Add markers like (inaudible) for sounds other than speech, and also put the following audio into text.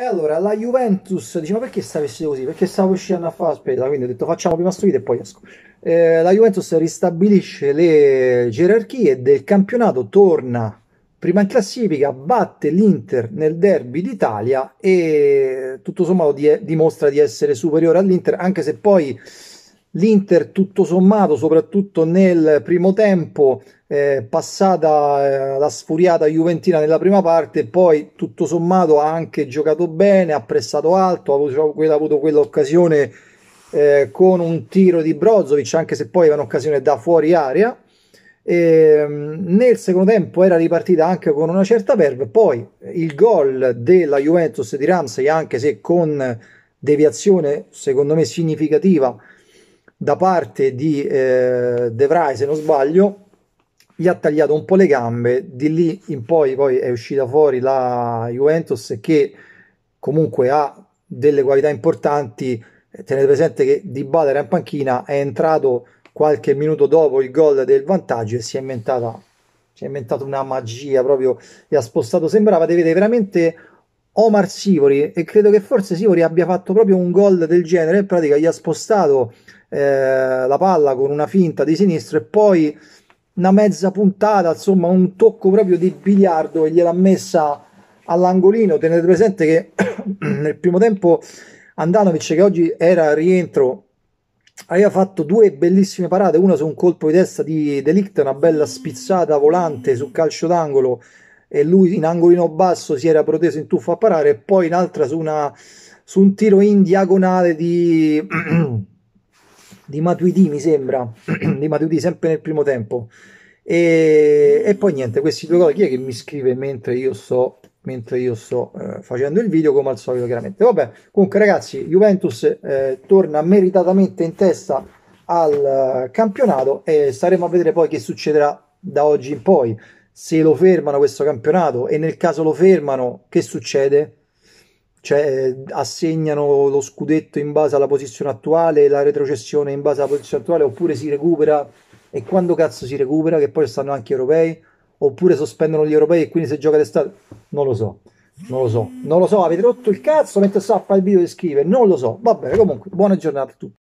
E allora la Juventus dice: Ma perché sta vestito così? Perché stavo uscendo a fare la spesa? Quindi ho detto: Facciamo prima questo video e poi esco. Eh, la Juventus ristabilisce le gerarchie del campionato, torna prima in classifica, batte l'Inter nel derby d'Italia e tutto sommato di- dimostra di essere superiore all'Inter, anche se poi l'Inter tutto sommato, soprattutto nel primo tempo, eh, passata eh, la sfuriata Juventina nella prima parte, poi tutto sommato ha anche giocato bene, ha pressato alto, ha avuto, diciamo, ha avuto quell'occasione eh, con un tiro di Brozovic, anche se poi era un'occasione da fuori area. E, ehm, nel secondo tempo era ripartita anche con una certa verve, poi il gol della Juventus di Ramsey, anche se con deviazione secondo me significativa, da parte di eh, De Vrij, se non sbaglio, gli ha tagliato un po' le gambe, di lì in poi, poi è uscita fuori la Juventus che comunque ha delle qualità importanti, eh, tenete presente che Di Bala era in panchina, è entrato qualche minuto dopo il gol del vantaggio e si è inventata, si è inventata una magia proprio, e ha spostato, sembrava di vedere veramente Omar Sivori e credo che forse Sivori abbia fatto proprio un gol del genere, in pratica gli ha spostato eh, la palla con una finta di sinistro e poi una mezza puntata, insomma un tocco proprio di biliardo e gliel'ha messa all'angolino. Tenete presente che (clears throat) nel primo tempo Andanovic, che oggi era rientro, aveva fatto due bellissime parate, una su un colpo di testa di Delict, una bella spizzata volante su calcio d'angolo e lui in angolino basso si era proteso in tuffo a parare e poi un'altra su, una, su un tiro in diagonale di... (clears throat) di Matuidi, mi sembra, (clears throat) di Matuidi sempre nel primo tempo. E, e, poi niente, questi due gol, chi è che mi scrive mentre io sto, mentre io sto eh, facendo il video, come al solito chiaramente. Vabbè, comunque ragazzi, Juventus eh, torna meritatamente in testa al eh, campionato e staremo a vedere poi che succederà da oggi in poi. Se lo fermano questo campionato e nel caso lo fermano, che succede? cioè assegnano lo scudetto in base alla posizione attuale, la retrocessione in base alla posizione attuale, oppure si recupera e quando cazzo si recupera, che poi stanno anche gli europei, oppure sospendono gli europei e quindi se gioca d'estate, non lo so. Non lo so, non lo so, avete rotto il cazzo mentre sta a fare il video che scrive, non lo so. Vabbè, comunque, buona giornata a tutti.